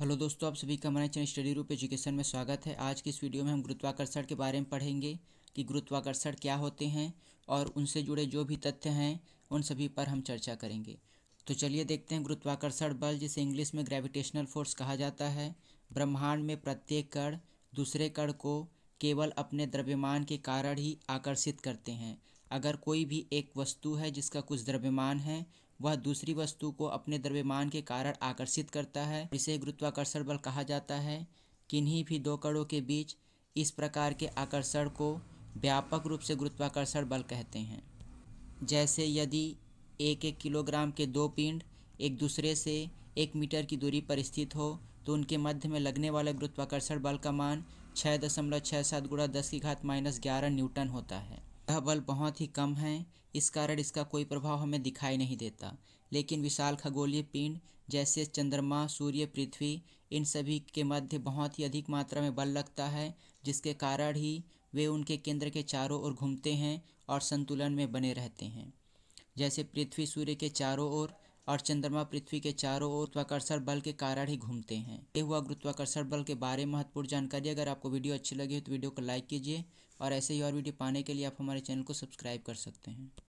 hello दोस्तों आप सभी का हमारे चैनल स्टडी रूप एजुकेशन में स्वागत है आज की इस वीडियो में हम गुरुत्वाकर्षण के बारे में पढ़ेंगे कि गुरुत्वाकर्षण क्या होते हैं और उनसे जुड़े जो भी तथ्य हैं उन सभी पर हम चर्चा करेंगे तो चलिए देखते हैं गुरुत्वाकर्षण बल जिसे इंग्लिश में ग्रेविटेशनल फोर्स कहा जाता है ब्रह्मांड में प्रत्येक कण दूसरे कण को केवल अपने द्रव्यमान के कारण ही आकर्षित करते हैं अगर कोई भी एक वस्तु है जिसका कुछ द्रव्यमान है वह दूसरी वस्तु को अपने द्रव्यमान के कारण आकर्षित करता है इसे गुरुत्वाकर्षण बल कहा जाता है किन्हीं भी दो कणों के बीच इस प्रकार के आकर्षण को व्यापक रूप से गुरुत्वाकर्षण बल कहते हैं जैसे यदि एक एक किलोग्राम के दो पिंड एक दूसरे से एक मीटर की दूरी पर स्थित हो तो उनके मध्य में लगने वाले गुरुत्वाकर्षण बल का मान छः दशमलव छः सात गुणा दस की घात माइनस ग्यारह न्यूटन होता है यह बल बहुत ही कम है इस कारण इसका कोई प्रभाव हमें दिखाई नहीं देता लेकिन विशाल खगोलीय पिंड जैसे चंद्रमा सूर्य पृथ्वी इन सभी के मध्य बहुत ही अधिक मात्रा में बल लगता है जिसके कारण ही वे उनके केंद्र के चारों ओर घूमते हैं और संतुलन में बने रहते हैं जैसे पृथ्वी सूर्य के चारों ओर और चंद्रमा पृथ्वी के चारों ओर गुरुत्वाकर्षण बल के कारण ही घूमते हैं ये हुआ गुरुत्वाकर्षण बल के बारे में महत्वपूर्ण जानकारी अगर आपको वीडियो अच्छी लगी हो तो वीडियो को लाइक कीजिए और ऐसे ही और वीडियो पाने के लिए आप हमारे चैनल को सब्सक्राइब कर सकते हैं